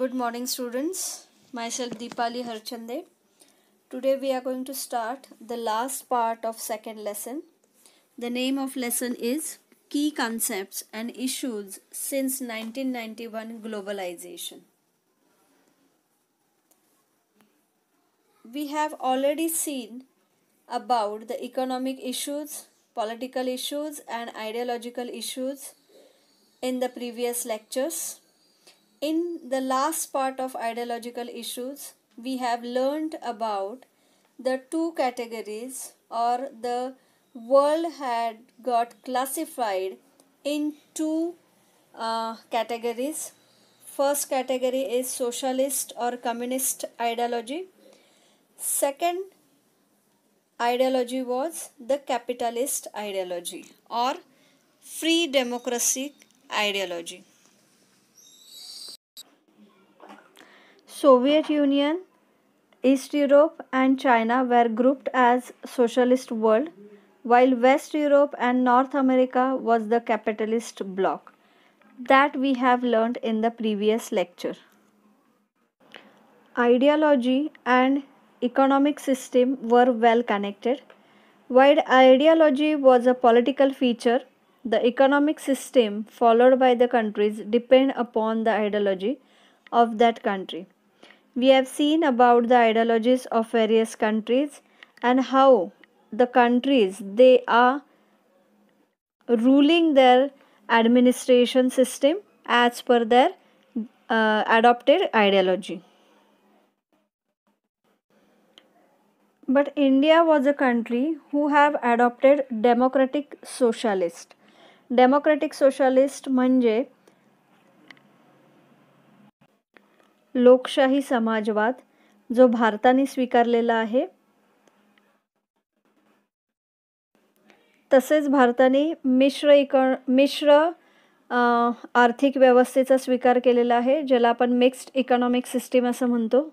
Good morning students. Myself Deepali Harchande. Today we are going to start the last part of second lesson. The name of lesson is Key Concepts and Issues since 1991 Globalization. We have already seen about the economic issues, political issues and ideological issues in the previous lectures in the last part of ideological issues, we have learned about the two categories or the world had got classified in two uh, categories. First category is socialist or communist ideology. Second ideology was the capitalist ideology or free democratic ideology. Soviet Union, East Europe and China were grouped as socialist world while West Europe and North America was the capitalist bloc. That we have learned in the previous lecture. Ideology and economic system were well connected. While ideology was a political feature, the economic system followed by the countries depend upon the ideology of that country. We have seen about the ideologies of various countries and how the countries they are ruling their administration system as per their uh, adopted ideology. But India was a country who have adopted democratic socialist. Democratic socialist means. लोकशाही समाजवाद जो भारताने स्वीकारलेला आहे तसेच भारताने मिश्र इक मिश्र आर्थिक व्यवस्थेचा स्वीकार केलेला आहे ज्याला आपण मिक्स्ड इकॉनॉमिक सिस्टीम असं म्हणतो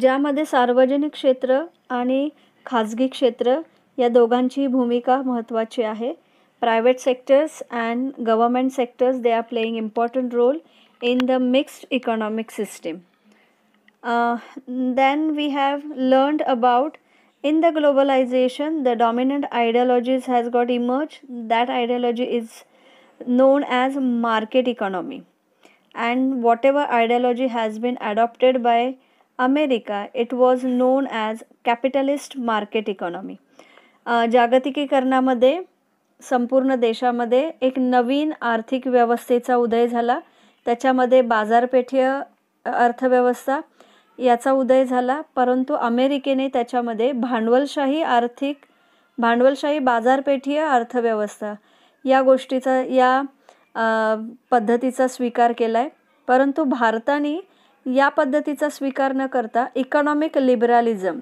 ज्यामध्ये सार्वजनिक क्षेत्र आणि खाजगी क्षेत्र या दोघांचीही भूमिका महत्त्वाची आहे private sectors and government sectors they are playing important role in the mixed economic system uh, then we have learned about in the globalization the dominant ideologies has got emerged that ideology is known as market economy and whatever ideology has been adopted by america it was known as capitalist market economy जागतिकीकरणामध्ये uh, संपूर्ण देशामध्ये एक नवीन आर्थिक व्यवस्थेचा उदय झाला त्याच्यामध्ये बाजारपेठीय अर्थव्यवस्था याचा उदय झाला परंतु अमेरिकेने त्याच्यामध्ये भांडवलशाही आर्थिक भांडवलशाही बाजारपेठीय अर्थव्यवस्था या गोष्टीचा या पद्धतीचा स्वीकार केला आहे परंतु भारताने या पद्धतीचा स्वीकार न करता इकॉनॉमिक लिबरलिझम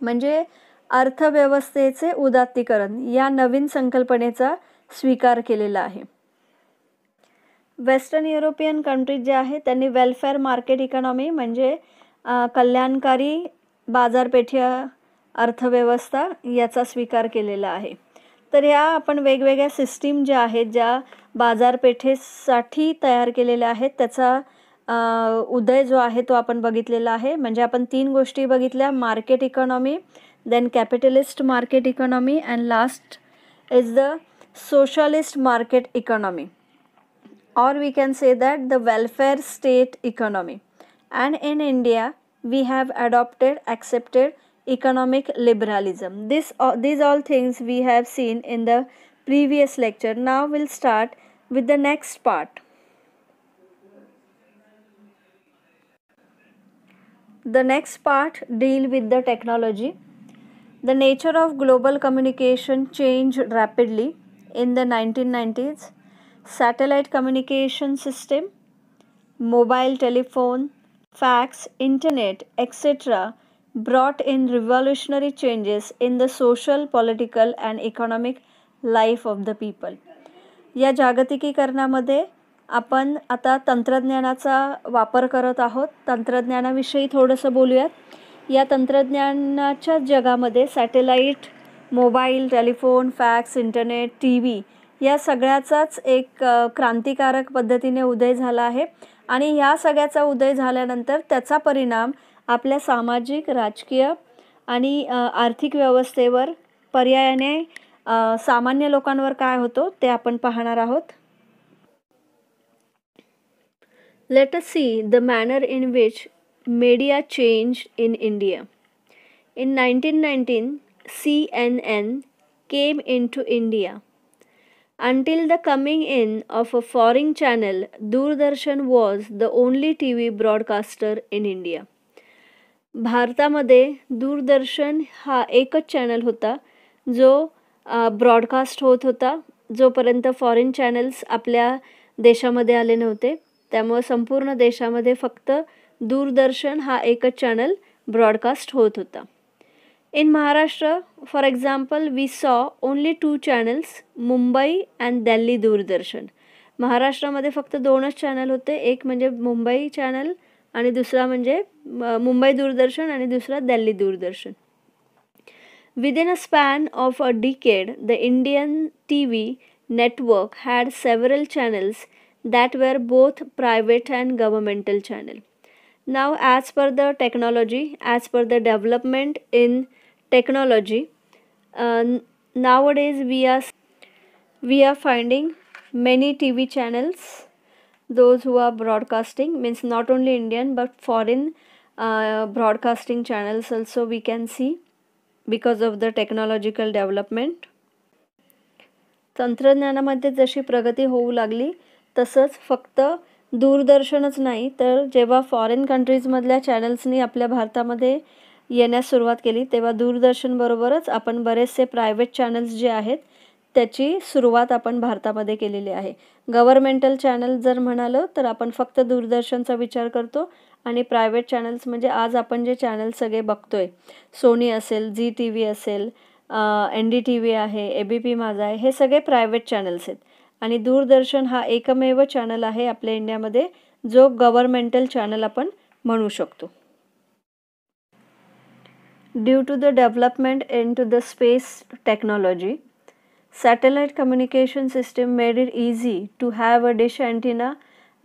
म्हणजे अर्थव्यवस्थेचे उदात्तीकरण या नवीन संकल्पनेचा स्वीकार केलेला आहे वेस्टर्न युरोपियन कंट्रीज जे आहे त्यांनी वेलफेअर मार्केट इकॉनॉमी म्हणजे कल्याणकारी बाजारपेठी अर्थव्यवस्था याचा स्वीकार केलेला आहे तर या आपण वेगवेगळ्या सिस्टीम ज्या आहेत ज्या बाजारपेठेसाठी तयार केलेल्या आहेत त्याचा उदय जो आहे तो आपण बघितलेला आहे म्हणजे आपण तीन गोष्टी बघितल्या market economy then capitalist market economy and last is the socialist market economy or we can say that the welfare state economy and in india we have adopted accepted economic liberalism this uh, these all things we have seen in the previous lecture now we'll start with the next part the next part deal with the technology The nature of global communication changed rapidly in the 1990s. Satellite communication system, mobile telephone, fax, internet, etc. brought in revolutionary changes in the social, political and economic life of the people. या जागतिकीकरणामध्ये आपण आता तंत्रज्ञानाचा वापर करत आहोत तंत्रज्ञानाविषयी थोडंसं बोलूयात या तंत्रज्ञानाच्या जगामध्ये satellite mobile telephone fax internet T V या सगळ्याचाच एक क्रांतिकारक पद्धतीने उदय झाला आहे आणि ह्या सगळ्याचा उदय झाल्यानंतर त्याचा परिणाम आपल्या सामाजिक राजकीय आणि आर्थिक व्यवस्थेवर पर्यायाने सामान्य लोकांवर काय होतो ते आपण पाहणार आहोत let us see the manner in which media change in India. In 1919, CNN came into India. Until the coming in of a foreign channel, Doordarshan was the only T V broadcaster in India भारतामध्ये दूरदर्शन हा एकच channel होता जो broadcast होत होता जोपर्यंत foreign channels आपल्या देशामध्ये आले नव्हते त्यामुळं संपूर्ण देशामध्ये फक्त दूरदर्शन हा एक चैनल ब्रॉडकास्ट होत होता in Maharashtra for example we saw only two channels Mumbai and Delhi Doordarshan महाराष्ट्रामध्ये फक्त दोनच चॅनल होते एक म्हणजे मुंबई चॅनल आणि दुसरा म्हणजे मुंबई दूरदर्शन आणि दुसरा Delhi Doordarshan within a span of a decade the Indian T V network had several channels that were both private and governmental channel now as per the technology as per the development in technology uh, nowadays we are we are finding many tv channels those who are broadcasting means not only indian but foreign uh, broadcasting channels also we can see because of the technological development तंत्रज्ञानामध्ये जशी प्रगती होऊ लागली तसंच फक्त दूरदर्शनच नाही तर जेव्हा फॉरेन कंट्रीजमधल्या चॅनल्सनी आपल्या भारतामध्ये येण्यास सुरुवात केली तेव्हा दूरदर्शनबरोबरच आपण बरेचसे प्रायव्हेट चॅनल्स जे आहेत त्याची सुरुवात आपण भारतामध्ये केलेली आहे गव्हर्मेंटल चॅनल जर म्हणालो तर आपण फक्त दूरदर्शनचा विचार करतो आणि प्रायव्हेट चॅनल्स म्हणजे आज आपण जे चॅनल सगळे बघतोय सोनी असेल झी टी व्ही असेल एन डी टी व्ही आहे ए बी पी माझा आहे हे सगळे प्रायव्हेट चॅनल्स आहेत आणि दूरदर्शन हा एकमेव चॅनल आहे आपल्या इंडियामध्ये जो गव्हर्मेंटल चॅनल आपण म्हणू शकतो due to the development into the space technology satellite communication system made it easy to have a dish antenna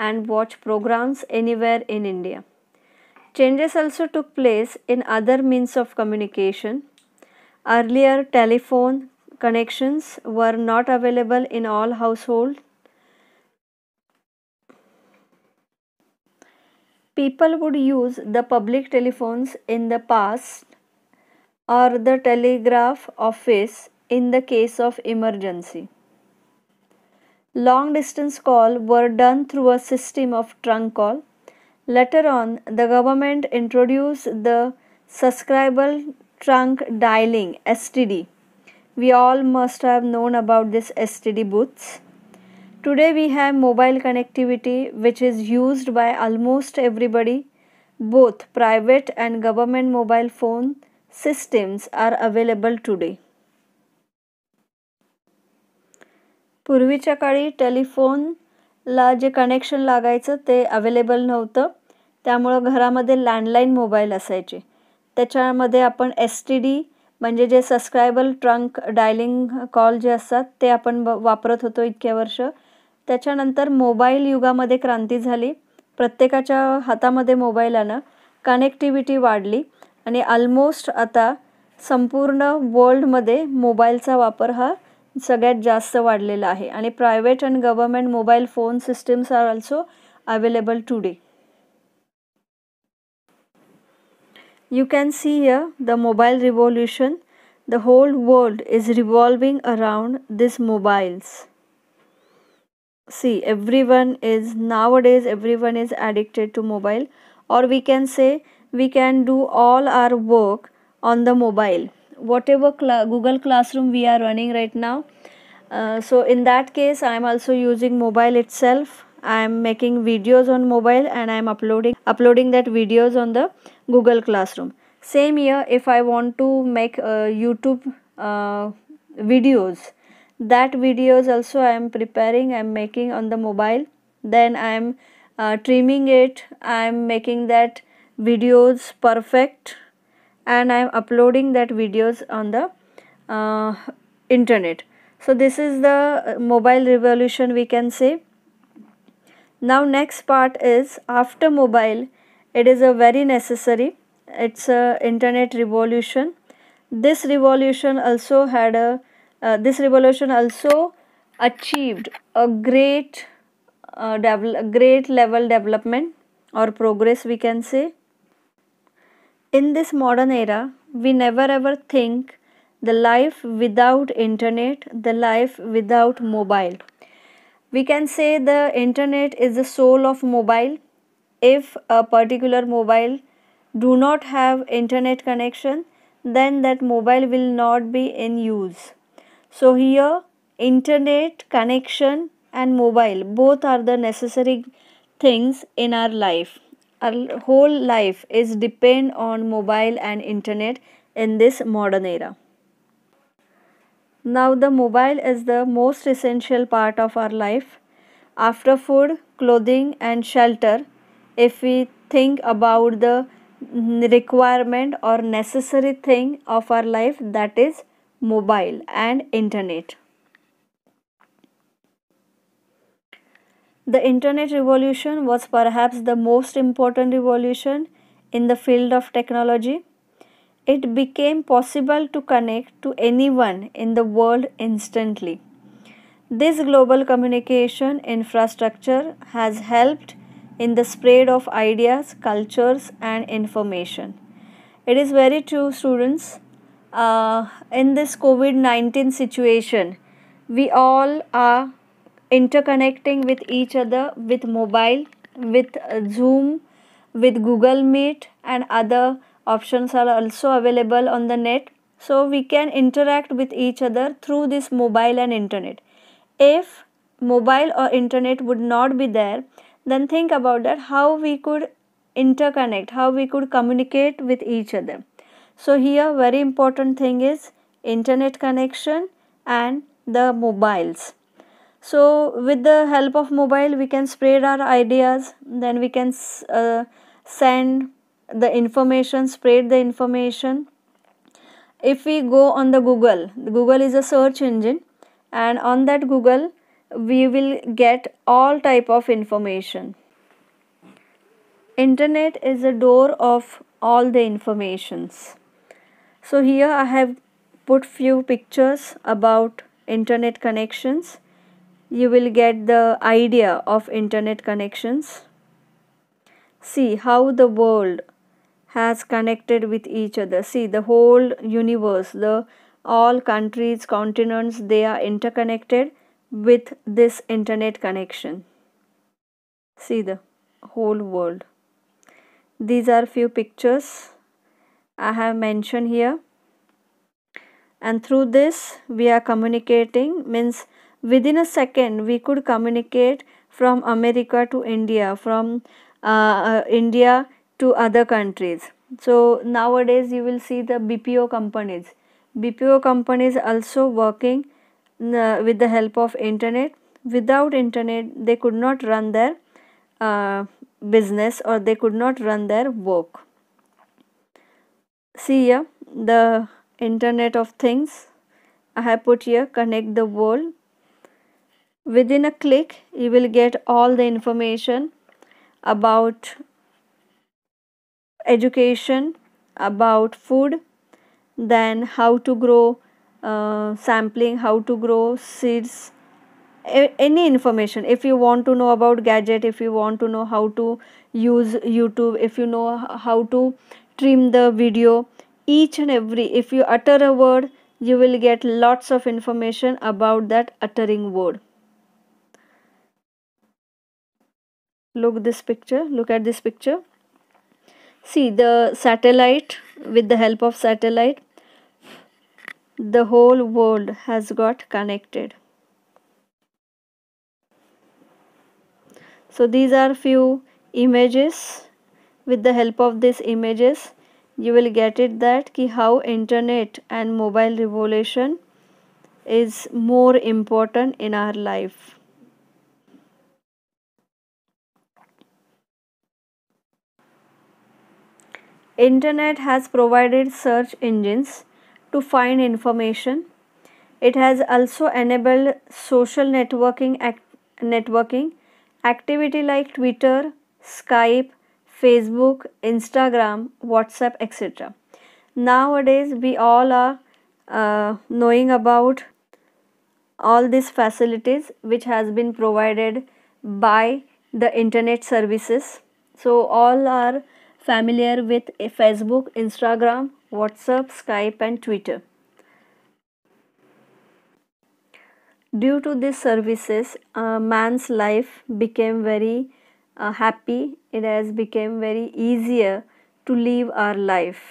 and watch programs anywhere in India. Changes also took place in other means of communication. Earlier, telephone, connections were not available in all households. People would use the public telephones in the past or the telegraph office in the case of emergency. Long distance calls were done through a system of trunk call. Later on, the government introduced the subscribable trunk dialing STD We all must have known about this STD booths. Today we have mobile connectivity which is used by almost everybody. Both private and government mobile phone systems are available today. पूर्वीच्या काळी टेलिफोनला जे connection लागायचं ते available नव्हतं त्यामुळं घरामध्ये landline mobile असायचे त्याच्यामध्ये आपण एस टी डी म्हणजे जे सबस्क्रायबल ट्रंक डायलिंग कॉल जे असतात ते आपण ब वापरत होतो इतक्या वर्ष त्याच्यानंतर मोबाईल युगामध्ये क्रांती झाली प्रत्येकाच्या हातामध्ये मोबाईल आणं कनेक्टिव्हिटी वाढली आणि ऑलमोस्ट आता संपूर्ण वर्ल्डमध्ये मोबाईलचा वापर हा सगळ्यात जास्त वाढलेला आहे आणि private and government mobile phone systems are also available today You can see here the mobile revolution. The whole world is revolving around these mobiles. See, everyone is nowadays everyone is addicted to mobile or we can say we can do all our work on the mobile. Whatever cl Google Classroom we are running right now. Uh, so in that case, I am also using mobile itself i'm making videos on mobile and i'm uploading uploading that videos on the google classroom same here if i want to make uh, youtube uh, videos that videos also i am preparing i'm making on the mobile then i'm uh, trimming it i'm making that videos perfect and i'm uploading that videos on the uh, internet so this is the uh, mobile revolution we can say now next part is after mobile it is a very necessary it's a internet revolution this revolution also had a uh, this revolution also achieved a great uh, great level development or progress we can say in this modern era we never ever think the life without internet the life without mobile we can say the internet is the soul of mobile if a particular mobile do not have internet connection then that mobile will not be in use so here internet connection and mobile both are the necessary things in our life our whole life is depend on mobile and internet in this modern era now the mobile is the most essential part of our life. After food, clothing and shelter, if we think about the requirement or necessary thing of our life that is mobile and internet. The internet revolution was perhaps the most important revolution in the field of technology it became possible to connect to anyone in the world instantly. This global communication infrastructure has helped in the spread of ideas, cultures, and information. It is very true, students. Uh, in this COVID 19 situation, we all are interconnecting with each other with mobile, with Zoom, with Google Meet, and other options are also available on the net so we can interact with each other through this mobile and internet if mobile or internet would not be there then think about that how we could interconnect how we could communicate with each other so here very important thing is internet connection and the mobiles so with the help of mobile we can spread our ideas then we can uh, send the information spread the information if we go on the google google is a search engine and on that google we will get all type of information internet is a door of all the informations so here i have put few pictures about internet connections you will get the idea of internet connections see how the world has connected with each other see the whole universe the all countries continents they are interconnected with this internet connection see the whole world these are few pictures i have mentioned here and through this we are communicating means within a second we could communicate from america to india from uh, uh, india to other countries. So nowadays you will see the BPO companies. BPO companies also working uh, with the help of internet. Without internet, they could not run their uh, business or they could not run their work. See here the internet of things. I have put here connect the world. Within a click, you will get all the information about education about food then how to grow uh, sampling how to grow seeds a- any information if you want to know about gadget if you want to know how to use youtube if you know how to trim the video each and every if you utter a word you will get lots of information about that uttering word look this picture look at this picture see the satellite with the help of satellite the whole world has got connected so these are few images with the help of these images you will get it that ki how internet and mobile revolution is more important in our life Internet has provided search engines to find information. It has also enabled social networking act networking activity like Twitter, Skype, Facebook, Instagram, WhatsApp, etc. Nowadays, we all are uh, knowing about all these facilities which has been provided by the internet services. So all are familiar with Facebook, Instagram, WhatsApp, Skype and Twitter. Due to these services, man's life became very uh, happy. It has become very easier to live our life.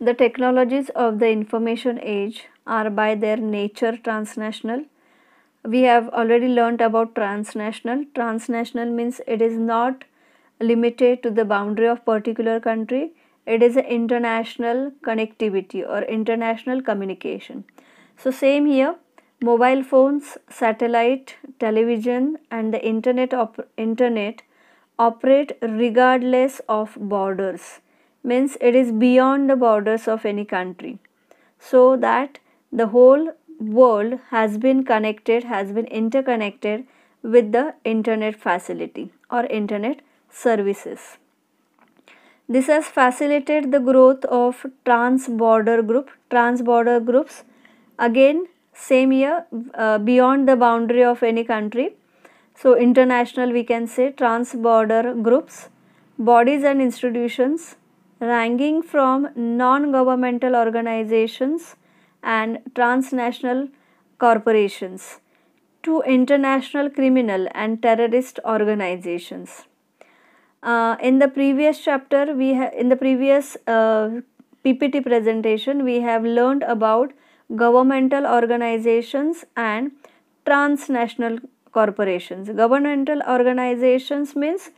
The technologies of the information age are by their nature transnational we have already learnt about transnational. Transnational means it is not limited to the boundary of particular country. It is an international connectivity or international communication. So same here, mobile phones, satellite, television and the internet, op internet operate regardless of borders. Means it is beyond the borders of any country. So that the whole world has been connected has been interconnected with the internet facility or internet services this has facilitated the growth of trans-border group trans-border groups again same year uh, beyond the boundary of any country so international we can say trans-border groups bodies and institutions ranging from non-governmental organizations and transnational corporations to international criminal and terrorist organizations. Uh, in the previous chapter, we in the previous uh, PPT presentation, we have learned about governmental organizations and transnational corporations. Governmental organizations means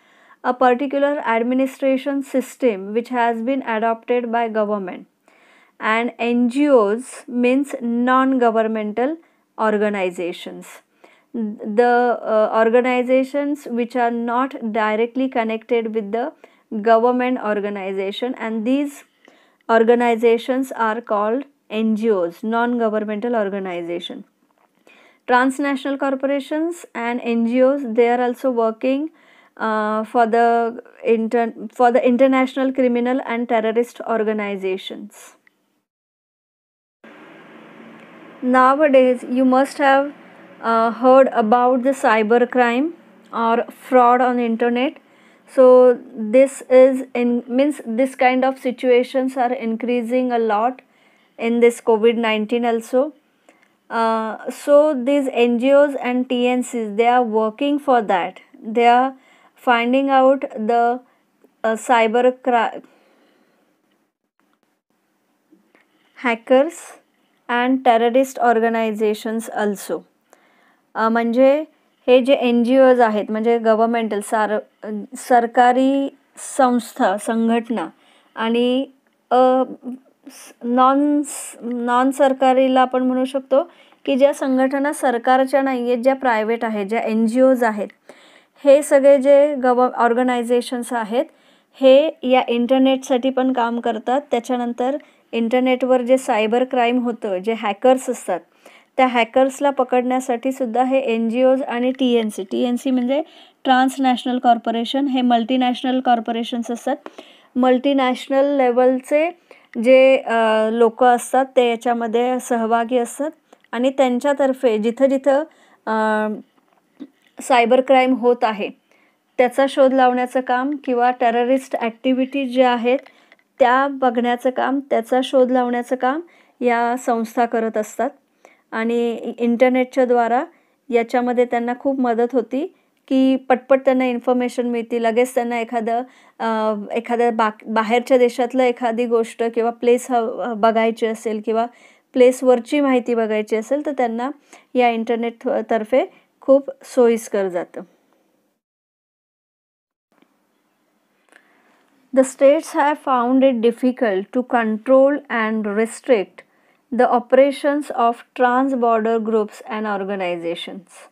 a particular administration system which has been adopted by government and NGOs means non-governmental organizations. The uh, organizations which are not directly connected with the government organization and these organizations are called NGOs, non-governmental organization. Transnational corporations and NGOs, they are also working uh, for the inter for the international criminal and terrorist organizations nowadays you must have uh, heard about the cyber crime or fraud on internet so this is in means this kind of situations are increasing a lot in this covid-19 also uh, so these ngos and tncs they are working for that they are finding out the uh, cyber hackers and terrorist organisations also म्हणजे हे जे N G ओज आहेत म्हणजे गव्हर्मेंटल सार सरकारी संस्था संघटना आणि नॉन नॉन सरकारीला आपण म्हणू शकतो की ज्या संघटना सरकारच्या नाही आहेत ज्या प्रायव्हेट आहेत ज्या एन जी ओज आहेत हे सगळे जे गव ऑर्गनायझेशन्स आहेत हे या इंटरनेटसाठी पण काम करतात त्याच्यानंतर इंटरनेटवर जे सायबर क्राईम होतं जे हॅकर्स असतात त्या हॅकर्सला पकडण्यासाठी सुद्धा हे एन जी ओज आणि T N C T N C म्हणजे ट्रान्सनॅशनल कॉर्पोरेशन हे मल्टीनॅशनल कॉर्पोरेशन्स असतात मल्टीनॅशनल लेवलचे जे लोक असतात ते याच्यामध्ये सहभागी असतात आणि त्यांच्यातर्फे जिथं जिथं सायबर क्राईम होत आहे त्याचा शोध लावण्याचं काम किंवा टेररिस्ट ॲक्टिव्हिटीज जे आहेत त्या बघण्याचं काम त्याचा शोध लावण्याचं काम या संस्था करत असतात आणि इंटरनेटच्याद्वारा याच्यामध्ये त्यांना खूप मदत होती की पटपट त्यांना इन्फॉर्मेशन मिळते लगेच त्यांना एखादं एखाद्या बा बाहेरच्या देशातलं एखादी गोष्ट किंवा प्लेस ह बघायची असेल किंवा प्लेसवरची माहिती बघायची असेल तर त्यांना या इंटरनेट तर्फे खूप सोयीस्कर जातं The states have found it difficult to control and restrict the operations of trans border groups and organizations.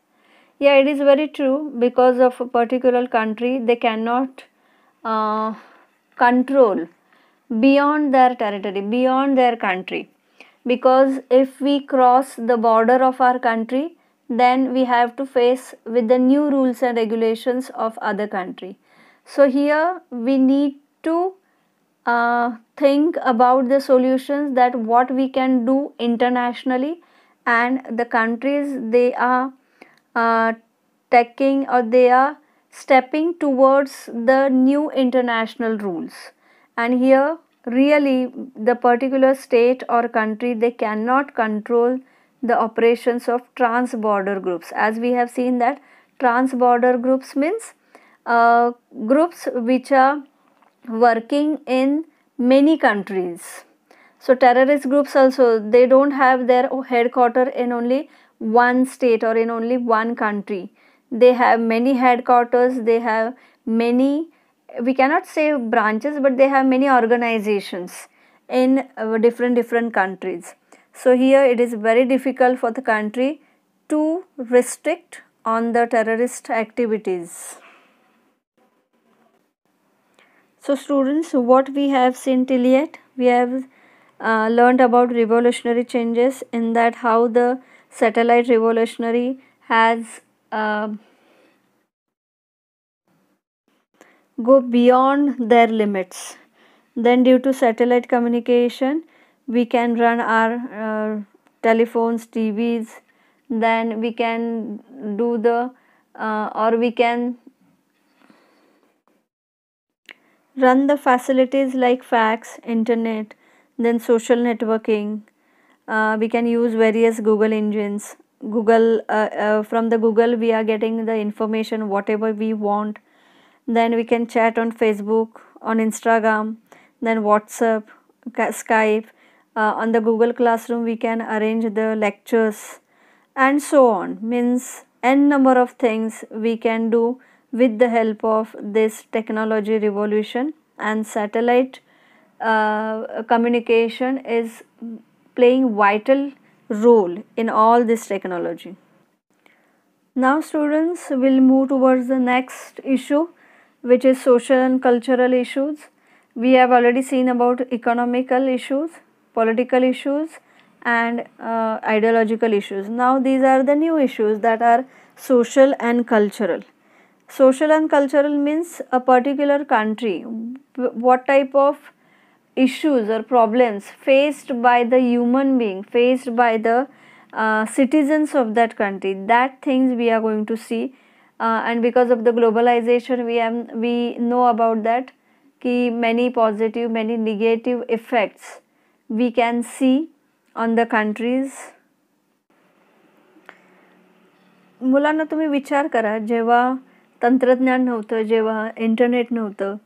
Yeah, it is very true because of a particular country, they cannot uh, control beyond their territory, beyond their country. Because if we cross the border of our country, then we have to face with the new rules and regulations of other country. So here we need to uh, think about the solutions that what we can do internationally and the countries they are uh, taking or they are stepping towards the new international rules and here really the particular state or country they cannot control the operations of trans-border groups as we have seen that trans-border groups means uh, groups which are working in many countries. So terrorist groups also they don't have their headquarters in only one state or in only one country. They have many headquarters. They have many we cannot say branches, but they have many organizations in uh, different different countries. So here it is very difficult for the country to restrict on the terrorist activities. So students what we have seen till yet we have uh, learned about revolutionary changes in that how the satellite revolutionary has uh, go beyond their limits then due to satellite communication we can run our uh, telephones tvs then we can do the uh, or we can run the facilities like fax, internet, then social networking. Uh, we can use various Google engines. Google uh, uh, from the Google we are getting the information whatever we want. Then we can chat on Facebook, on Instagram, then WhatsApp, Skype. Uh, on the Google Classroom we can arrange the lectures and so on. Means n number of things we can do with the help of this technology revolution and satellite uh, communication is playing vital role in all this technology. Now students will move towards the next issue which is social and cultural issues. We have already seen about economical issues, political issues and uh, ideological issues. Now these are the new issues that are social and cultural social and cultural means a particular country what type of issues or problems faced by the human being faced by the uh, citizens of that country that things we are going to see uh, and because of the globalization we am we know about that ki many positive many negative effects we can see on the countries मुलांना तुम्ही विचार करा जेव्हा तंत्रज्ञान नव्हतं जेव्हा internet नव्हतं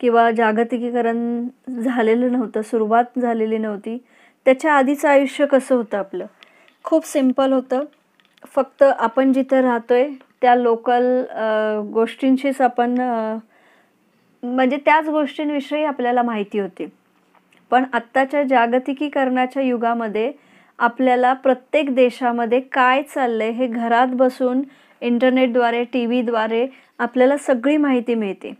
किंवा जागतिकीकरण झालेलं नव्हतं सुरुवात झालेली नव्हती त्याच्या आधीचं आयुष्य कसं होतं आपलं खूप सिम्पल होतं फक्त आपण जिथं राहतो आहे त्या लोकल गोष्टींशीच आपण म्हणजे त्याच गोष्टींविषयी आपल्याला माहिती होती पण आत्ताच्या जागतिकीकरणाच्या युगामध्ये आपल्याला प्रत्येक देशामध्ये काय चाललं हे घरात बसून इंटरनेटद्वारे टी व्हीद्वारे आपल्याला सगळी माहिती मिळते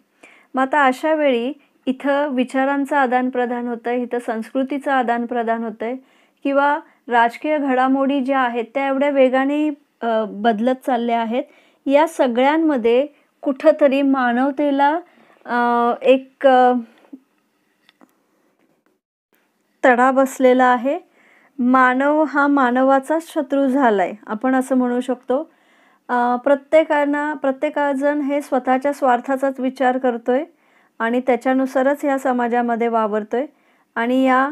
मग आता अशा वेळी इथं विचारांचं आदानप्रदान होतं आहे इथं संस्कृतीचं आदानप्रदान होतं आहे किंवा राजकीय घडामोडी ज्या आहेत त्या एवढ्या वेगाने बदलत चालल्या आहेत या सगळ्यांमध्ये कुठंतरी मानवतेला एक तडा बसलेला आहे मानव हा मानवाचाच शत्रू झाला आहे आपण असं म्हणू शकतो प्रत्येकांना प्रत्येकाजण हे स्वतःच्या स्वार्थाचाच विचार करतो आहे आणि त्याच्यानुसारच ह्या समाजामध्ये वावरतो आहे आणि या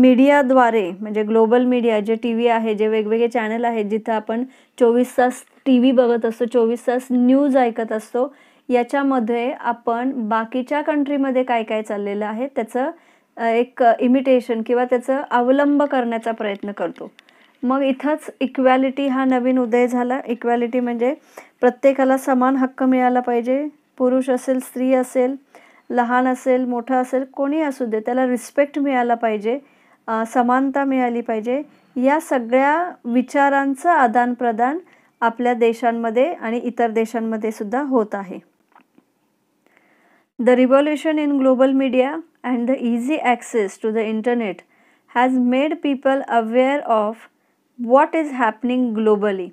मीडियाद्वारे म्हणजे ग्लोबल मीडिया जे टी व्ही आहे जे वेगवेगळे चॅनल आहेत जिथं आपण चोवीस तास टी व्ही बघत असतो चोवीस तास न्यूज ऐकत असतो याच्यामध्ये आपण बाकीच्या कंट्रीमध्ये काय काय चाललेलं आहे त्याचं एक इमिटेशन किंवा त्याचं अवलंब करण्याचा प्रयत्न करतो मग इथंच इक्वॅलिटी हा नवीन उदय झाला इक्वॅलिटी म्हणजे प्रत्येकाला समान हक्क मिळाला पाहिजे पुरुष असेल स्त्री असेल लहान असेल मोठा असेल कोणी असू दे त्याला रिस्पेक्ट मिळाला पाहिजे समानता मिळाली पाहिजे या सगळ्या विचारांचं आदानप्रदान आपल्या देशांमध्ये आणि इतर देशांमध्ये सुद्धा होत आहे the revolution in global media and the easy access to the internet has made people aware of what is happening globally.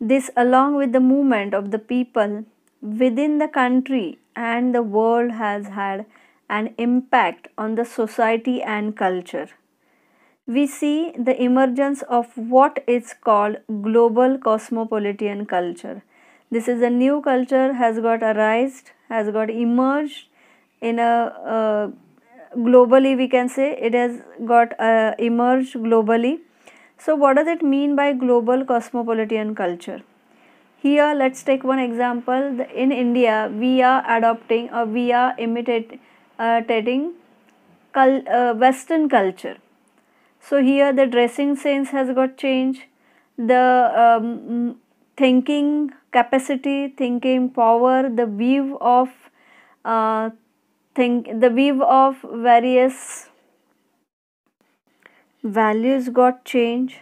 This, along with the movement of the people within the country and the world, has had an impact on the society and culture. We see the emergence of what is called global cosmopolitan culture. This is a new culture has got arised, has got emerged in a uh, globally we can say it has got uh, emerged globally so, what does it mean by global cosmopolitan culture? Here, let's take one example. In India, we are adopting or we are imitating uh, uh, Western culture. So, here the dressing sense has got changed, the um, thinking capacity, thinking power, the view of uh, think the view of various values got changed.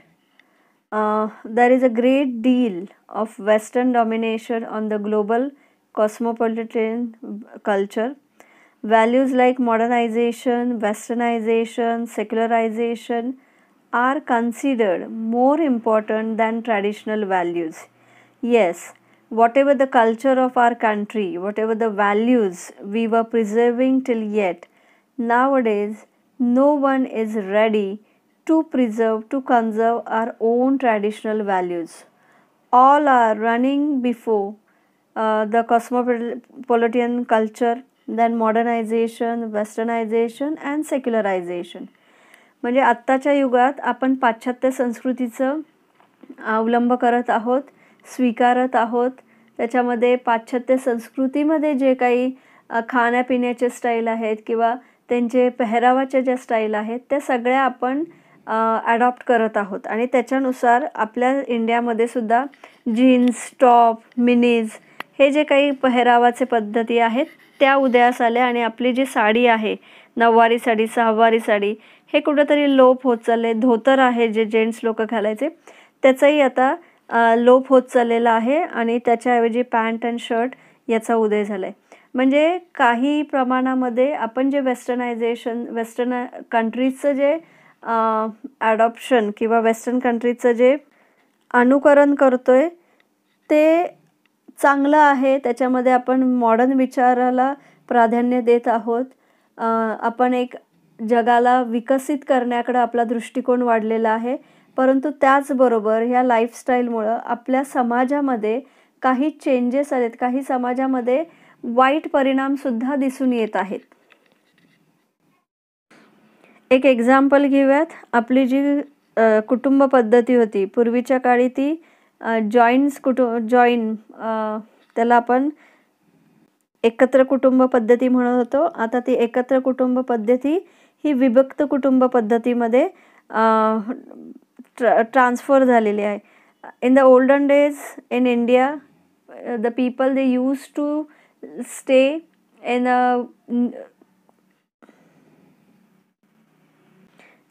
Uh, there is a great deal of Western domination on the global cosmopolitan culture. Values like modernization, westernization, secularization are considered more important than traditional values. Yes, whatever the culture of our country, whatever the values we were preserving till yet, nowadays no one is ready to preserve to conserve our own traditional values all are running before the the cosmopolitan culture, then modernization, westernization and secularization. म्हणजे आत्ताच्या युगात आपण पाश्चात्य संस्कृतीचं अवलंब करत आहोत स्वीकारत आहोत त्याच्यामध्ये पाश्चात्य संस्कृतीमध्ये जे काही खाण्यापिण्याचे स्टाईल आहेत किंवा त्यांचे पेहरावाच्या ज्या स्टाईल आहेत त्या सगळ्या आपण ॲडॉप्ट करत आहोत आणि त्याच्यानुसार आपल्या इंडियामध्ये सुद्धा जीन्स टॉप मिनीज हे जे काही पहरावाचे पद्धती आहेत त्या उदयास आल्या आणि आपली जी साडी आहे नऊवारी साडी सहावारी साडी हे कुठंतरी लोप होत चालले धोतर आहे जे जेंट्स लोक घालायचे त्याचंही आता लोप होत चाललेला आहे आणि त्याच्याऐवजी पॅन्ट अँड शर्ट याचा उदय झाला आहे म्हणजे काही प्रमाणामध्ये आपण जे वेस्टर्नायझेशन वेस्टर्न कंट्रीजचं जे ॲडॉप्शन किंवा वेस्टर्न कंट्रीचं जे अनुकरण करतो आहे ते चांगलं आहे त्याच्यामध्ये आपण मॉडर्न विचाराला प्राधान्य देत आहोत आपण एक जगाला विकसित करण्याकडं आपला दृष्टिकोन वाढलेला आहे परंतु त्याचबरोबर ह्या लाईफस्टाईलमुळं आपल्या समाजामध्ये काही चेंजेस आहेत काही समाजामध्ये वाईट परिणामसुद्धा दिसून येत आहेत एक एक्झाम्पल घेऊयात आपली जी कुटुंब पद्धती होती पूर्वीच्या काळी ती जॉईन्स कुटु जॉईन त्याला आपण एकत्र कुटुंब पद्धती म्हणत होतो आता ती एकत्र कुटुंब पद्धती ही विभक्त कुटुंब पद्धतीमध्ये ट्र ट्रान्सफर झालेली आहे in the olden days in India the people they use to stay in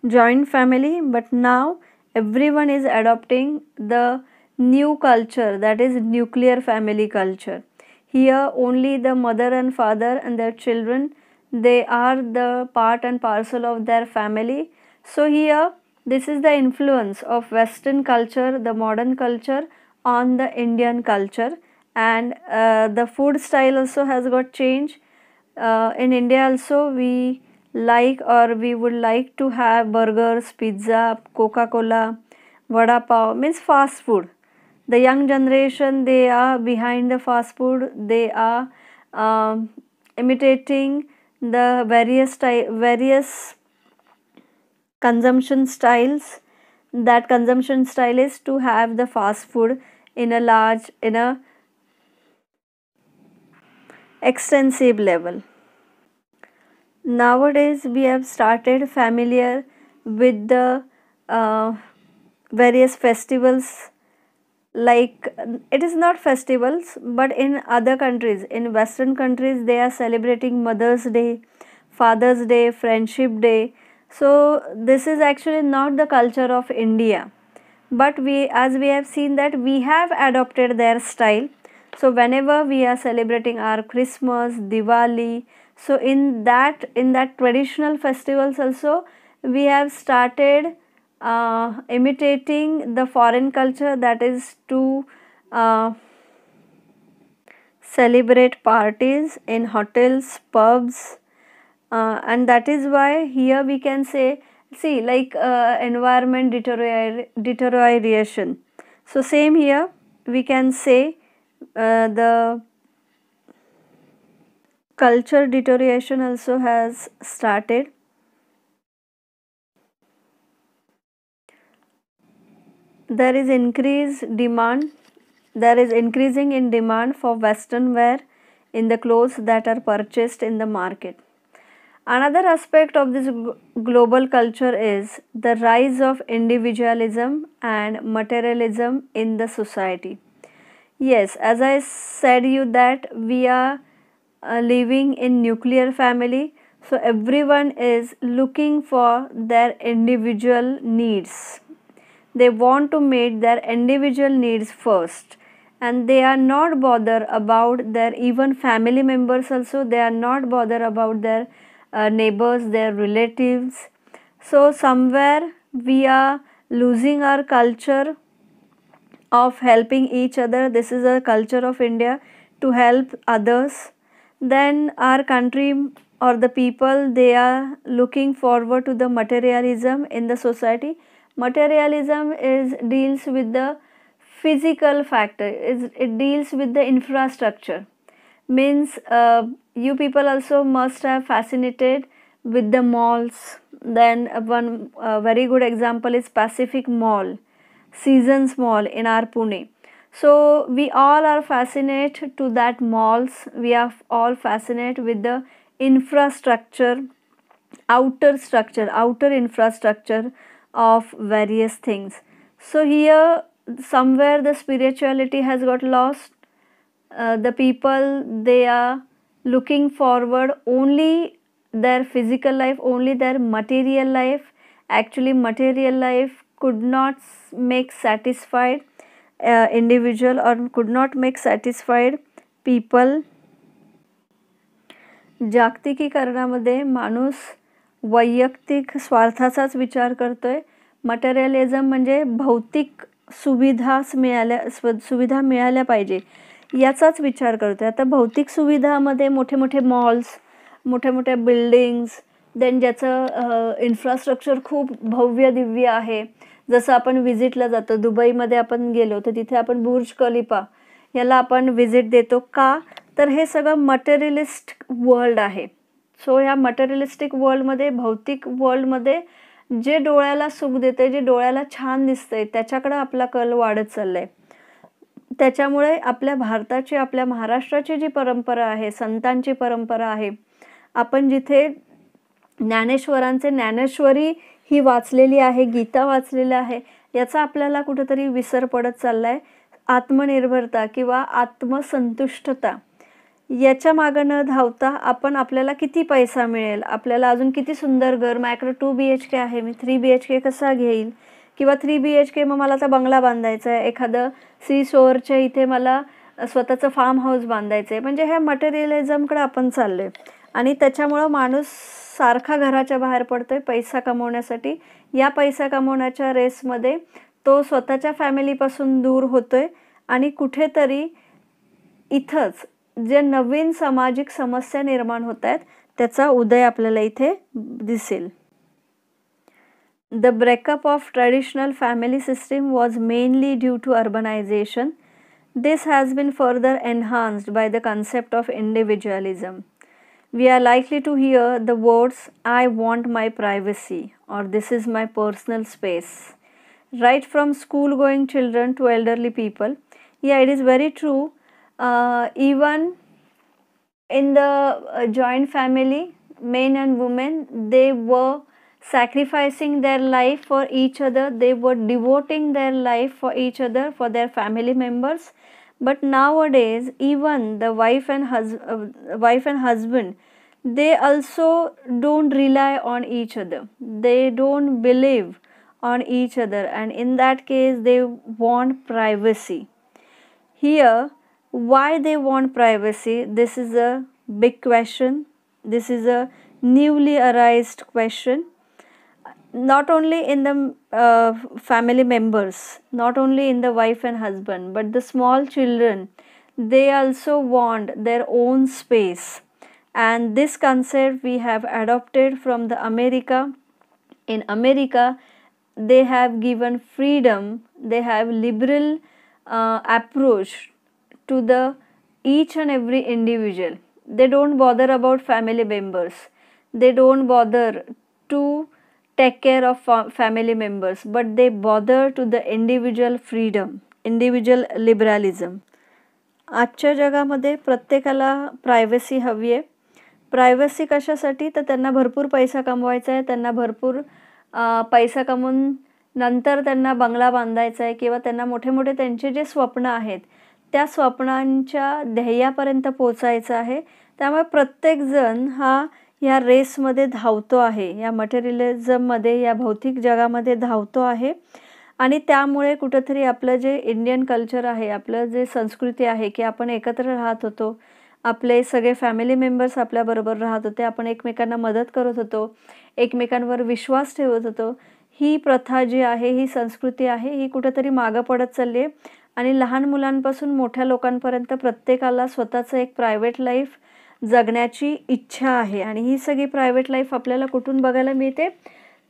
joint family but now everyone is adopting the new culture that is nuclear family culture here only the mother and father and their children they are the part and parcel of their family so here this is the influence of western culture the modern culture on the indian culture and uh, the food style also has got changed uh, in india also we like or we would like to have burgers, pizza, Coca-Cola, vada pav means fast food. The young generation they are behind the fast food. They are uh, imitating the various various consumption styles. That consumption style is to have the fast food in a large in a extensive level nowadays we have started familiar with the uh, various festivals like it is not festivals but in other countries in western countries they are celebrating mother's day father's day friendship day so this is actually not the culture of india but we as we have seen that we have adopted their style so whenever we are celebrating our christmas diwali so in that in that traditional festivals also we have started uh, imitating the foreign culture that is to uh, celebrate parties in hotels pubs uh, and that is why here we can say see like uh, environment deterioration so same here we can say uh, the culture deterioration also has started. There is increased demand, there is increasing in demand for western wear in the clothes that are purchased in the market. Another aspect of this global culture is the rise of individualism and materialism in the society. Yes, as I said you that we are uh, living in nuclear family so everyone is looking for their individual needs they want to meet their individual needs first and they are not bother about their even family members also they are not bother about their uh, neighbors their relatives so somewhere we are losing our culture of helping each other this is a culture of india to help others then our country or the people they are looking forward to the materialism in the society materialism is deals with the physical factor is it deals with the infrastructure means uh, you people also must have fascinated with the malls then uh, one uh, very good example is pacific mall seasons mall in our pune so we all are fascinated to that malls. We are all fascinated with the infrastructure, outer structure, outer infrastructure of various things. So here somewhere the spirituality has got lost. Uh, the people they are looking forward only their physical life, only their material life. Actually material life could not make satisfied individual individual could not make satisfied people जागतिकीकरणामध्ये माणूस वैयक्तिक स्वार्थाचाच विचार करतोय मटेरियलिझम म्हणजे भौतिक सुविधाच मिळाल्या स्व सुविधा मिळाल्या पाहिजे याचाच विचार करतो आता भौतिक सुविधामध्ये मोठे मोठे मॉल्स मोठ्या मोठ्या बिल्डिंग्स देन ज्याचं इन्फ्रास्ट्रक्चर खूप भव्य दिव्य आहे जसं आपण व्हिजिटला जातो दुबईमध्ये आपण गेलो तर तिथे आपण बुर्ज कलिपा याला आपण व्हिजिट देतो का तर हे सगळं मटेरियलिस्ट वर्ल्ड आहे सो ह्या मटेरियलिस्टिक वर्ल्डमध्ये भौतिक वर्ल्डमध्ये जे डोळ्याला सुख देते जे डोळ्याला छान दिसतंय त्याच्याकडं आपला कल वाढत चाललाय त्याच्यामुळे आपल्या भारताची आपल्या महाराष्ट्राची जी परंपरा आहे संतांची परंपरा आहे आपण जिथे ज्ञानेश्वरांचे ज्ञानेश्वरी ही वाचलेली आहे गीता वाचलेलं आहे याचा आपल्याला कुठेतरी विसर पडत चालला आहे आत्मनिर्भरता किंवा आत्मसंतुष्टता याच्या मागं न धावता आपण आपल्याला किती पैसा मिळेल आपल्याला अजून किती सुंदर घर मायक्रो टू बी एच के आहे मी थ्री बी एच के कसा घेईल किंवा थ्री बी एच के मग मला आता बंगला बांधायचा आहे एखादं सी शोअरच्या इथे मला स्वतःचं फार्म हाऊस बांधायचं आहे म्हणजे ह्या मटेरियलिझमकडे आपण चाललो आहे आणि त्याच्यामुळं माणूस सारखा घराच्या बाहेर पडतो आहे पैसा कमवण्यासाठी या पैसा कमवण्याच्या रेसमध्ये तो स्वतःच्या फॅमिलीपासून दूर होतो आहे आणि कुठेतरी इथंच जे नवीन सामाजिक समस्या निर्माण होत आहेत त्याचा उदय आपल्याला इथे दिसेल the breakup of traditional family system was mainly due to urbanisation this has been further enhanced by the concept of individualism we are likely to hear the words, I want my privacy or this is my personal space. Right from school going children to elderly people. Yeah, it is very true. Uh, even in the uh, joint family, men and women, they were sacrificing their life for each other, they were devoting their life for each other, for their family members but nowadays even the wife and hus- uh, wife and husband they also don't rely on each other they don't believe on each other and in that case they want privacy here why they want privacy this is a big question this is a newly arised question not only in the uh, family members not only in the wife and husband but the small children they also want their own space and this concept we have adopted from the America. In America, they have given freedom, they have liberal uh, approach to the each and every individual. They don't bother about family members. They don't bother to take care of family members, but they bother to the individual freedom, individual liberalism. आजच्या जगामध्ये प्रत्येकाला privacy हवी आहे privacy कशासाठी तर त्यांना भरपूर पैसा कमवायचा आहे त्यांना भरपूर पैसा कमवून नंतर त्यांना बंगला बांधायचा आहे किंवा त्यांना मोठे मोठे त्यांचे जे स्वप्न आहेत त्या स्वप्नांच्या ध्येयापर्यंत पोचायचं आहे त्यामुळे प्रत्येकजण हा या रेसमध्ये धावतो आहे या मटेरियलिझममध्ये या भौतिक जगामध्ये धावतो आहे आणि त्यामुळे कुठंतरी आपलं जे इंडियन कल्चर आहे आपलं जे संस्कृती आहे की आपण एकत्र राहत होतो आपले सगळे फॅमिली मेंबर्स आपल्याबरोबर राहत होते आपण एकमेकांना मदत करत होतो एकमेकांवर विश्वास ठेवत होतो ही प्रथा जी आहे ही संस्कृती आहे ही कुठेतरी मागं पडत चालली आहे आणि लहान मुलांपासून मोठ्या लोकांपर्यंत प्रत्येकाला स्वतःचं एक प्रायव्हेट लाईफ जगण्याची इच्छा आहे आणि ही सगळी प्रायव्हेट लाईफ आपल्याला कुठून बघायला मिळते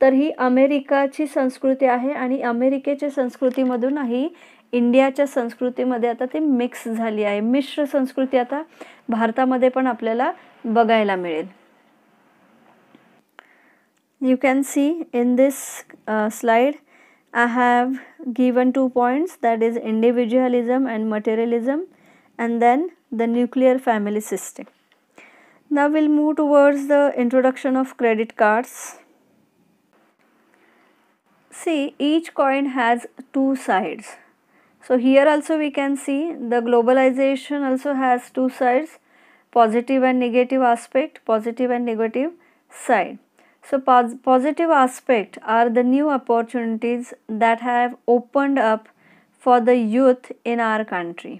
तर ही अमेरिकाची संस्कृती आहे आणि अमेरिकेच्या संस्कृतीमधूनही इंडियाच्या संस्कृतीमध्ये आता ती मिक्स झाली आहे मिश्र संस्कृती आता भारतामध्ये पण आपल्याला बघायला मिळेल you can see in this slide I have given two points that is individualism and materialism and then the nuclear family system ना will move towards the introduction of credit cards see each coin has two sides so here also we can see the globalization also has two sides positive and negative aspect positive and negative side so pos positive aspect are the new opportunities that have opened up for the youth in our country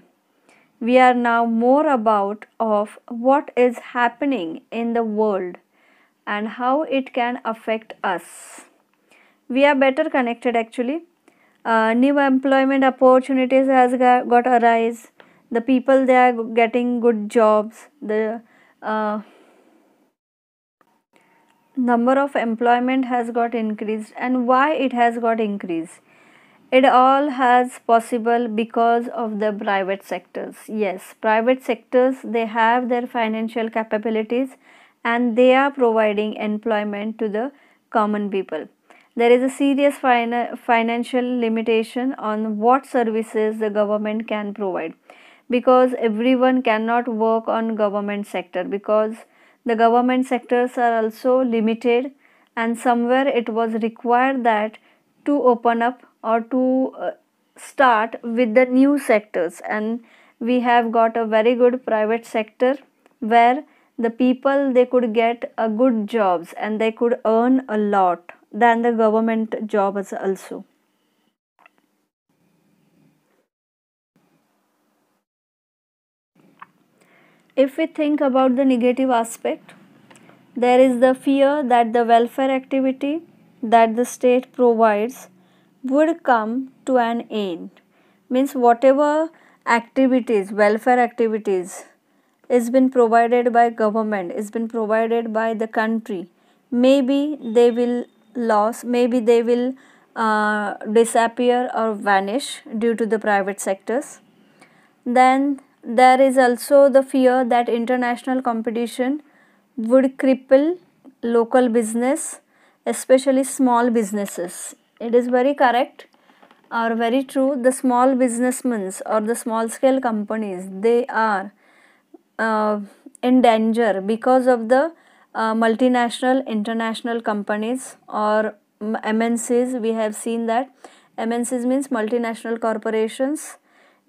we are now more about of what is happening in the world and how it can affect us we are better connected actually. Uh, new employment opportunities has got, arise. The people they are getting good jobs. The uh, number of employment has got increased and why it has got increased it all has possible because of the private sectors yes private sectors they have their financial capabilities and they are providing employment to the common people there is a serious fin- financial limitation on what services the government can provide because everyone cannot work on government sector because the government sectors are also limited and somewhere it was required that to open up or to uh, start with the new sectors and we have got a very good private sector where the people they could get a good jobs and they could earn a lot than the government jobs also. If we think about the negative aspect, there is the fear that the welfare activity that the state provides would come to an end. Means whatever activities, welfare activities is been provided by government, is been provided by the country, maybe they will loss maybe they will uh, disappear or vanish due to the private sectors then there is also the fear that international competition would cripple local business especially small businesses it is very correct or very true the small businessmen or the small scale companies they are uh, in danger because of the uh, multinational international companies or mncs we have seen that mncs means multinational corporations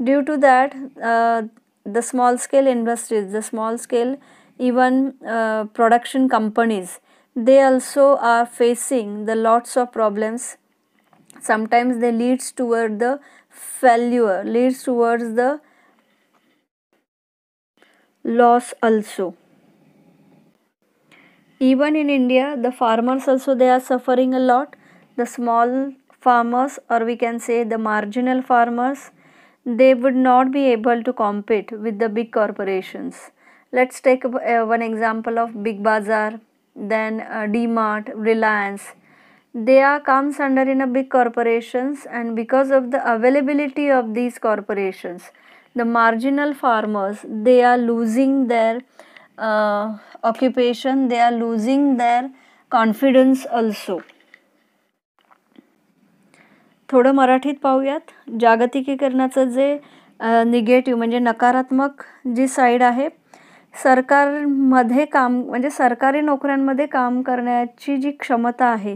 due to that uh, the small scale industries the small scale even uh, production companies they also are facing the lots of problems sometimes they leads toward the failure leads towards the loss also even in india the farmers also they are suffering a lot the small farmers or we can say the marginal farmers they would not be able to compete with the big corporations let's take uh, one example of big bazaar then D uh, dmart reliance they are comes under in a big corporations and because of the availability of these corporations the marginal farmers they are losing their uh, occupation they are losing their confidence also थोडं मराठीत पाहूयात जागतिकीकरणाचं जे negative म्हणजे नकारात्मक जी side आहे सरकारमध्ये काम म्हणजे सरकारी नोकऱ्यांमध्ये काम करण्याची जी क्षमता आहे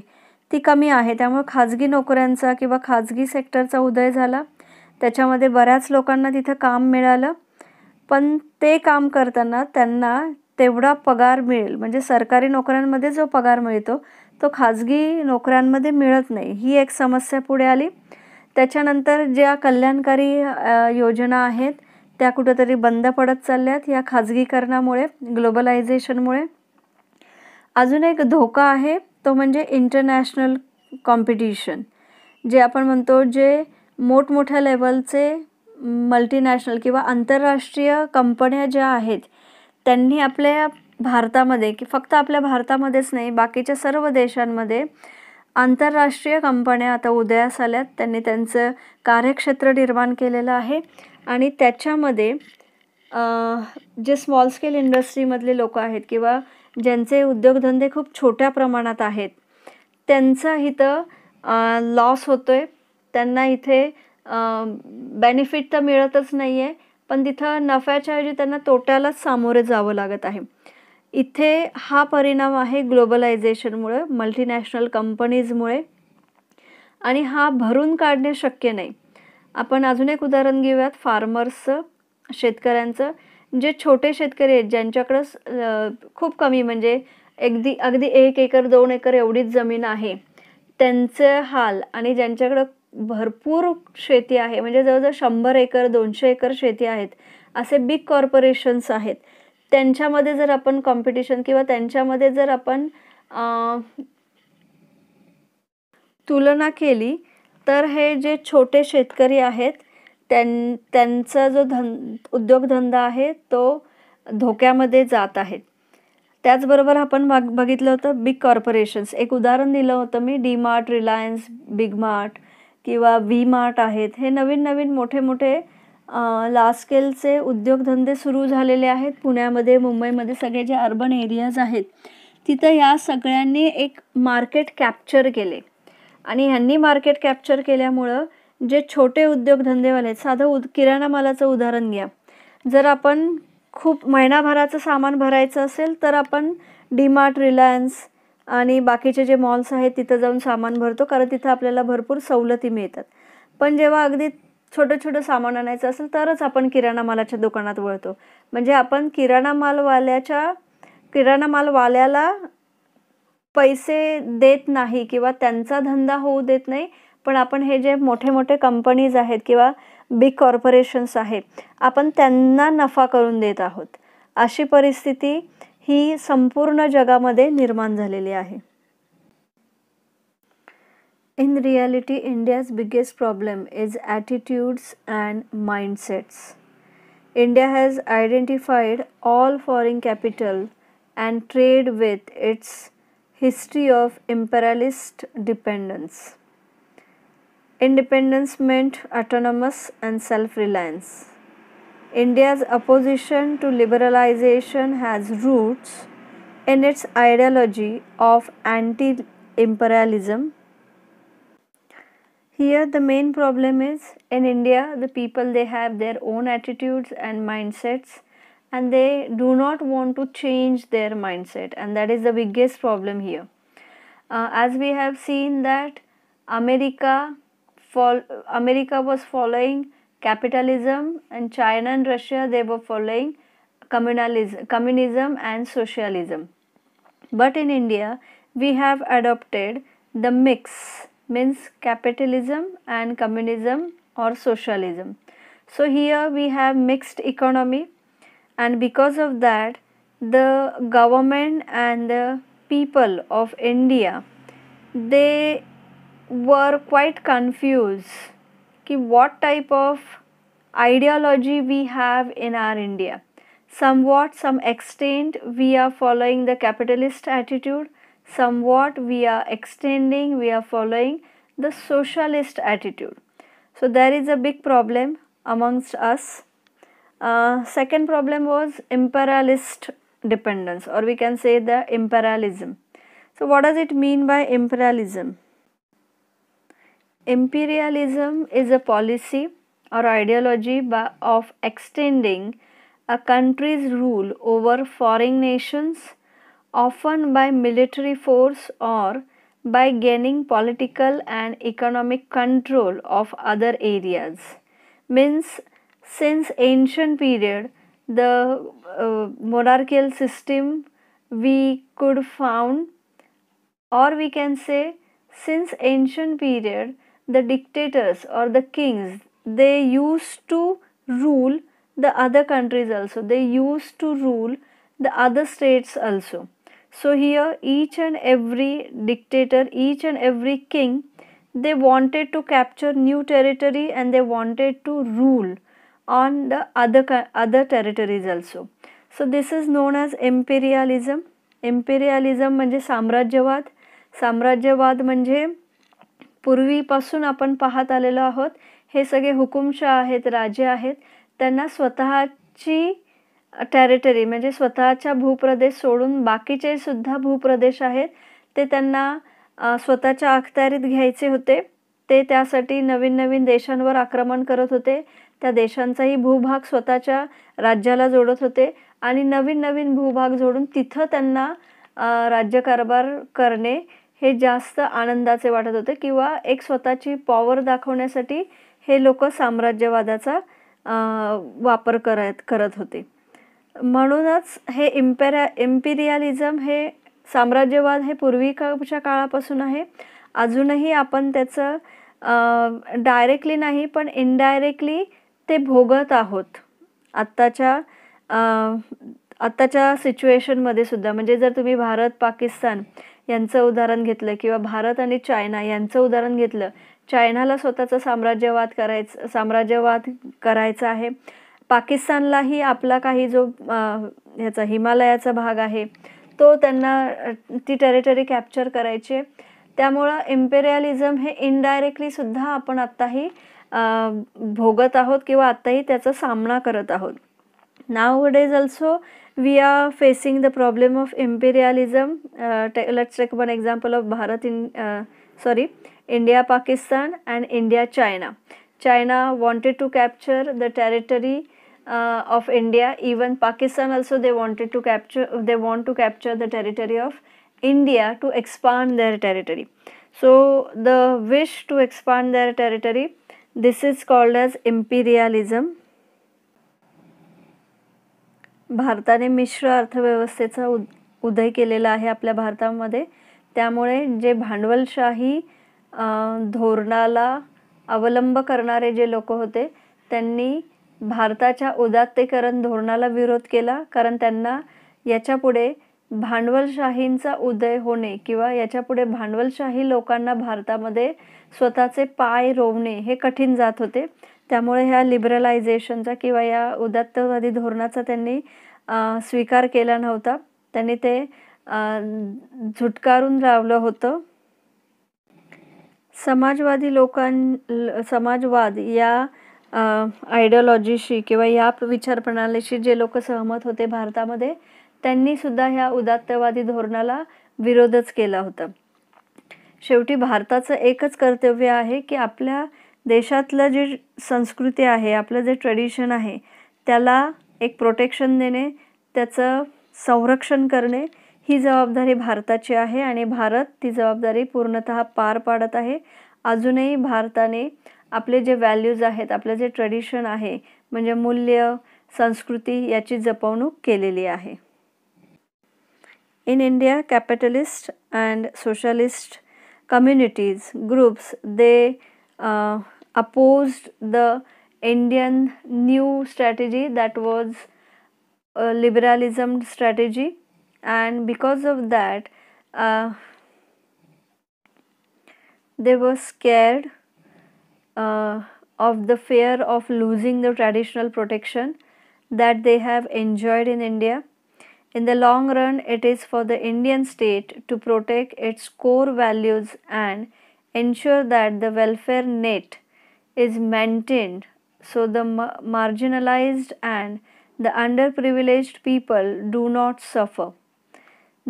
ती कमी आहे त्यामुळे खाजगी नोकऱ्यांचा किंवा खाजगी सेक्टरचा उदय झाला त्याच्यामध्ये बऱ्याच लोकांना तिथं काम मिळालं पण ते काम करताना त्यांना तेवढा पगार मिळेल म्हणजे सरकारी नोकऱ्यांमध्ये जो पगार मिळतो तो खाजगी नोकऱ्यांमध्ये मिळत नाही ही एक समस्या पुढे आली त्याच्यानंतर ज्या कल्याणकारी योजना आहेत त्या कुठंतरी बंद पडत चालल्यात या खाजगीकरणामुळे ग्लोबलायझेशनमुळे अजून एक धोका आहे तो म्हणजे इंटरनॅशनल कॉम्पिटिशन जे आपण म्हणतो जे मोठमोठ्या लेवलचे मल्टीनॅशनल किंवा आंतरराष्ट्रीय कंपन्या ज्या आहेत त्यांनी आपल्या भारतामध्ये की फक्त आपल्या भारतामध्येच नाही बाकीच्या सर्व देशांमध्ये आंतरराष्ट्रीय कंपन्या आता उदयास आल्यात त्यांनी त्यांचं कार्यक्षेत्र निर्माण केलेलं आहे आणि त्याच्यामध्ये जे स्मॉल स्केल इंडस्ट्रीमधले लोक आहेत किंवा ज्यांचे उद्योगधंदे खूप छोट्या प्रमाणात आहेत त्यांचं इथं लॉस होतो आहे त्यांना इथे बेनिफिट तर मिळतच नाही आहे पण तिथं नफ्याच्या ऐवजी त्यांना तोट्यालाच सामोरे जावं लागत आहे इथे हा परिणाम आहे ग्लोबलायझेशनमुळे मल्टीनॅशनल कंपनीजमुळे आणि हा भरून काढणे शक्य नाही आपण अजून एक उदाहरण घेऊयात फार्मर्सचं शेतकऱ्यांचं जे छोटे शेतकरी आहेत ज्यांच्याकडं खूप कमी म्हणजे अगदी अगदी एक एकर दोन एकर एवढीच जमीन आहे त्यांचे हाल आणि ज्यांच्याकडं भरपूर शेती आहे म्हणजे जवळजवळ शंभर एकर दोनशे एकर शेती आहेत असे बिग कॉर्पोरेशन्स आहेत त्यांच्यामध्ये जर आपण कॉम्पिटिशन किंवा त्यांच्यामध्ये जर आपण तुलना केली तर हे जे छोटे शेतकरी आहेत त्यां त्यांचा जो धन उद्योगधंदा आहे तो धोक्यामध्ये जात आहेत त्याचबरोबर आपण बघितलं होतं बिग कॉर्पोरेशन्स एक उदाहरण दिलं होतं मी D Mart Reliance Big Mart किंवा व्ही मार्ट आहेत हे नवीन नवीन मोठे मोठे स्केलचे उद्योगधंदे सुरू झालेले आहेत पुण्यामध्ये मुंबईमध्ये सगळे जे अर्बन एरियाज आहेत तिथं या सगळ्यांनी एक मार्केट कॅप्चर केले आणि ह्यांनी मार्केट कॅप्चर केल्यामुळं जे छोटे उद्योगधंदेवाले आहेत साधं उद किराणा मालाचं उदाहरण घ्या जर आपण खूप महिनाभराचं सामान भरायचं असेल तर आपण डीमार्ट रिलायन्स आणि बाकीचे जे मॉल्स आहेत तिथं जाऊन सामान भरतो कारण तिथं आपल्याला भरपूर सवलती मिळतात पण जेव्हा अगदी छोटं छोटं सामान आणायचं असेल तरच आपण किराणा मालाच्या दुकानात वळतो म्हणजे आपण किराणा मालवाल्याच्या किराणा मालवाल्याला पैसे देत नाही किंवा त्यांचा धंदा होऊ देत नाही पण आपण हे जे मोठे मोठे कंपनीज आहेत किंवा बिग कॉर्पोरेशन्स आहेत आपण त्यांना नफा करून देत आहोत अशी परिस्थिती ही संपूर्ण जगामध्ये निर्माण झालेली आहे in reality India's biggest problem is attitudes and mindsets India has identified all foreign capital and trade with its history of imperialist dependence. Independence meant autonomous and self reliance. India's opposition to liberalization has roots in its ideology of anti imperialism. Here, the main problem is in India, the people they have their own attitudes and mindsets, and they do not want to change their mindset, and that is the biggest problem here. Uh, as we have seen that America, fol- America was following capitalism and China and Russia they were following communalism, communism and socialism. But in India we have adopted the mix means capitalism and communism or socialism. So here we have mixed economy and because of that the government and the people of India they were quite confused what type of ideology we have in our India. Somewhat, some extent, we are following the capitalist attitude. Somewhat, we are extending, we are following the socialist attitude. So, there is a big problem amongst us. Uh, second problem was imperialist dependence, or we can say the imperialism. So, what does it mean by imperialism? Imperialism is a policy or ideology of extending a country's rule over foreign nations, often by military force or by gaining political and economic control of other areas. Means, since ancient period, the uh, monarchical system we could found, or we can say, since ancient period, the dictators or the kings they used to rule the other countries also they used to rule the other states also so here each and every dictator each and every king they wanted to capture new territory and they wanted to rule on the other other territories also so this is known as imperialism imperialism म्हणजे साम्राज्यवाद साम्राज्यवाद म्हणजे पूर्वीपासून आपण पाहत आलेलो आहोत हे सगळे हुकुमशाह आहेत राजे आहेत त्यांना स्वतःची टेरिटरी म्हणजे स्वतःच्या भूप्रदेश सोडून बाकीचे सुद्धा भूप्रदेश आहेत ते त्यांना स्वतःच्या अखत्यारीत घ्यायचे होते ते त्यासाठी नवीन नवीन देशांवर आक्रमण करत होते त्या देशांचाही भूभाग स्वतःच्या राज्याला जोडत होते आणि नवीन नवीन भूभाग जोडून तिथं त्यांना राज्यकारभार करणे हे जास्त आनंदाचे वाटत होते किंवा एक स्वतःची पॉवर दाखवण्यासाठी हे लोक साम्राज्यवादाचा वापर करत करत होते म्हणूनच हे इम्पेरा इम्पिरियालिझम हे साम्राज्यवाद हे पूर्वीच्या काळापासून आहे अजूनही आपण त्याचं डायरेक्टली नाही पण इनडायरेक्टली ते भोगत आहोत आत्ताच्या आत्ताच्या सिच्युएशनमध्ये सुद्धा म्हणजे जर तुम्ही भारत पाकिस्तान यांचं उदाहरण घेतलं किंवा भारत आणि चायना यांचं उदाहरण घेतलं चायनाला स्वतःचा साम्राज्यवाद करायचं साम्राज्यवाद करायचा आहे पाकिस्तानलाही आपला काही जो ह्याचा हिमालयाचा भाग आहे तो त्यांना ती टेरिटरी कॅप्चर करायची त्यामुळं इम्पेरियालिझम हे इनडायरेक्टली सुद्धा आपण आत्ताही भोगत आहोत किंवा आत्ताही त्याचा सामना करत आहोत nowadays also we are facing the problem of imperialism. Uh, let's take one example of Bharat in, uh, sorry, India, Pakistan and India, China. China wanted to capture the territory uh, of India. Even Pakistan also they wanted to capture, they want to capture the territory of India to expand their territory. So the wish to expand their territory, this is called as imperialism भारताने मिश्र अर्थव्यवस्थेचा उद उदय केलेला आहे आपल्या भारतामध्ये त्यामुळे जे भांडवलशाही धोरणाला अवलंब करणारे जे लोक होते त्यांनी भारताच्या उदात्तीकरण धोरणाला विरोध केला कारण त्यांना याच्यापुढे भांडवलशाहींचा उदय होणे किंवा याच्यापुढे भांडवलशाही लोकांना भारतामध्ये स्वतःचे पाय रोवणे हे कठीण जात होते त्यामुळे ह्या लिबरलायझेशनचा किंवा या उदात्तवादी धोरणाचा त्यांनी स्वीकार केला नव्हता त्यांनी ते झुटकारून लावलं होतं समाजवादी लोकां समाजवाद या आयडिओलॉजीशी किंवा या विचारप्रणालीशी जे लोक सहमत होते भारतामध्ये त्यांनी सुद्धा ह्या उदात्तवादी धोरणाला विरोधच केला होता शेवटी भारताचं एकच कर्तव्य आहे की आपल्या देशातलं जे संस्कृती आहे आपलं जे ट्रेडिशन आहे त्याला एक प्रोटेक्शन देणे त्याचं संरक्षण करणे ही जबाबदारी भारताची आहे आणि भारत ती जबाबदारी पूर्णत पार पाडत आहे अजूनही भारताने आपले जे व्हॅल्यूज आहेत आपलं जे ट्रेडिशन आहे म्हणजे मूल्य संस्कृती याची जपवणूक केलेली आहे in India capitalist and socialist communities groups they opposed the Indian new strategy that was a liberalism strategy and because of that uh, they were scared uh, of the fear of losing the traditional protection that they have enjoyed in India. In the long run, it is for the Indian state to protect its core values and ensure that the welfare net is maintained so the ma- marginalized and the underprivileged people do not suffer.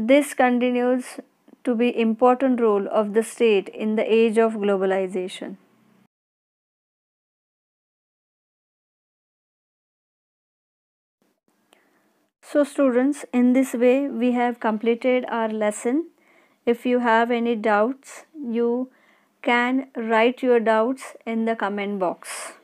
This continues to be important role of the state in the age of globalization. So students, in this way we have completed our lesson. If you have any doubts, you can write your doubts in the comment box.